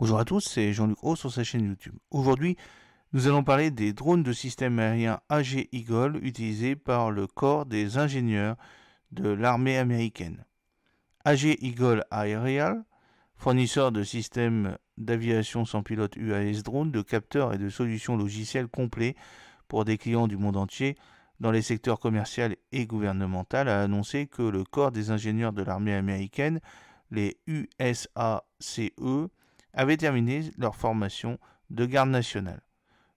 Bonjour à tous, c'est Jean-Luc Haut sur sa chaîne YouTube. Aujourd'hui, nous allons parler des drones de système aérien AG Eagle utilisés par le corps des ingénieurs de l'armée américaine. AG Eagle Aerial, fournisseur de systèmes d'aviation sans pilote UAS drone, de capteurs et de solutions logicielles complets pour des clients du monde entier dans les secteurs commercial et gouvernemental, a annoncé que le corps des ingénieurs de l'armée américaine, les USACE, avaient terminé leur formation de garde nationale,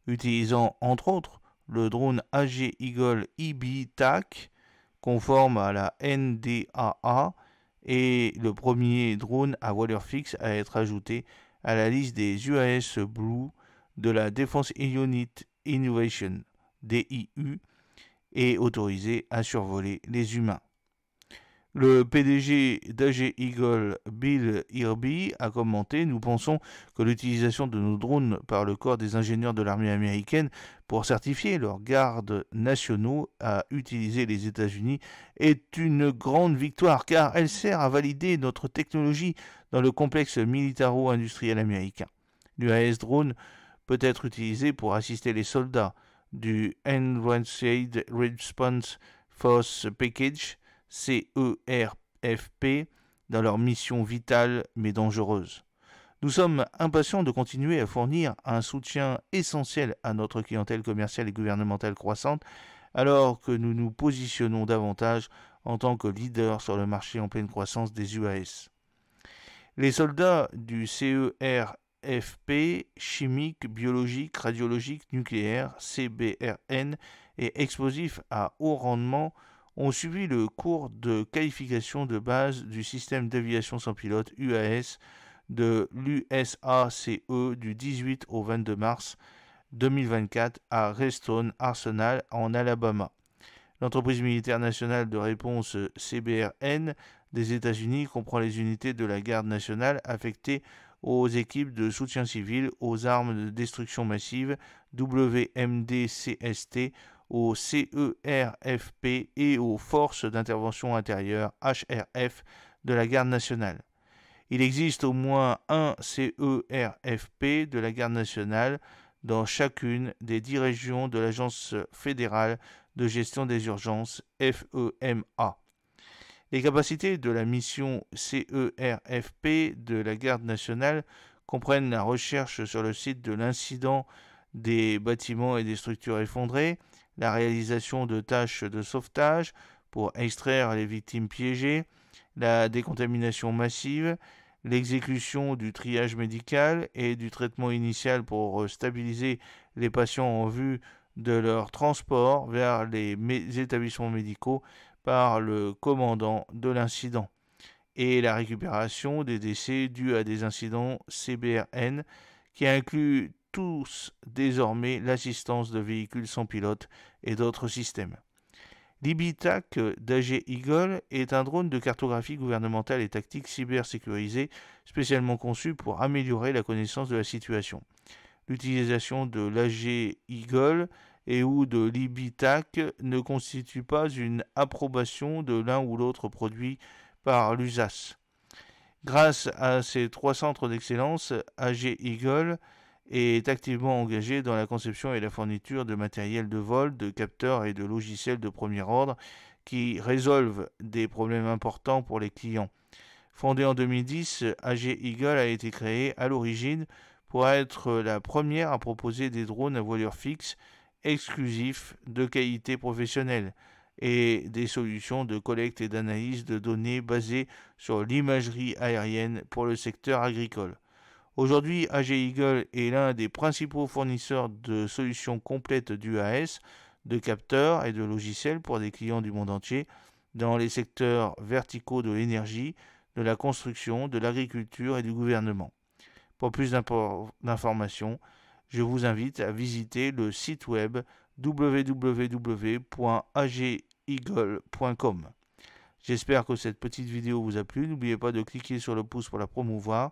utilisant entre autres le drone AG Eagle IB TAC, conforme à la NDAA, et le premier drone à voileur fixe à être ajouté à la liste des UAS Blue de la Defense Unit Innovation, DIU, et autorisé à survoler les humains. Le PDG d'AG Eagle, Bill Irby, a commenté Nous pensons que l'utilisation de nos drones par le corps des ingénieurs de l'armée américaine pour certifier leurs gardes nationaux à utiliser les États-Unis est une grande victoire car elle sert à valider notre technologie dans le complexe militaro-industriel américain. L'UAS drone peut être utilisé pour assister les soldats du Enhanced Response Force Package CERFP dans leur mission vitale mais dangereuse. Nous sommes impatients de continuer à fournir un soutien essentiel à notre clientèle commerciale et gouvernementale croissante alors que nous nous positionnons davantage en tant que leader sur le marché en pleine croissance des UAS. Les soldats du CERFP, chimiques, biologiques, radiologiques, nucléaires, CBRN et explosifs à haut rendement ont suivi le cours de qualification de base du système d'aviation sans pilote UAS de l'USACE du 18 au 22 mars 2024 à Reston, Arsenal en Alabama. L'entreprise militaire nationale de réponse CBRN des États-Unis comprend les unités de la garde nationale affectées aux équipes de soutien civil aux armes de destruction massive WMDCST au CERFP et aux forces d'intervention intérieure HRF de la garde nationale. Il existe au moins un CERFP de la garde nationale dans chacune des dix régions de l'Agence fédérale de gestion des urgences FEMA. Les capacités de la mission CERFP de la garde nationale comprennent la recherche sur le site de l'incident des bâtiments et des structures effondrées, la réalisation de tâches de sauvetage pour extraire les victimes piégées, la décontamination massive, l'exécution du triage médical et du traitement initial pour stabiliser les patients en vue de leur transport vers les établissements médicaux par le commandant de l'incident et la récupération des décès dus à des incidents CBRN qui inclut tous désormais l'assistance de véhicules sans pilote et d'autres systèmes. L'Ibitac d'AG Eagle est un drone de cartographie gouvernementale et tactique cybersécurisé spécialement conçu pour améliorer la connaissance de la situation. L'utilisation de l'AG Eagle et ou de l'Ibitac ne constitue pas une approbation de l'un ou l'autre produit par l'USAS. Grâce à ces trois centres d'excellence, AG Eagle et est activement engagé dans la conception et la fourniture de matériel de vol, de capteurs et de logiciels de premier ordre qui résolvent des problèmes importants pour les clients. Fondée en 2010, AG Eagle a été créée à l'origine pour être la première à proposer des drones à voilure fixe exclusifs de qualité professionnelle et des solutions de collecte et d'analyse de données basées sur l'imagerie aérienne pour le secteur agricole. Aujourd'hui, AG Eagle est l'un des principaux fournisseurs de solutions complètes d'UAS, de capteurs et de logiciels pour des clients du monde entier dans les secteurs verticaux de l'énergie, de la construction, de l'agriculture et du gouvernement. Pour plus d'informations, je vous invite à visiter le site web www.ageagle.com. J'espère que cette petite vidéo vous a plu. N'oubliez pas de cliquer sur le pouce pour la promouvoir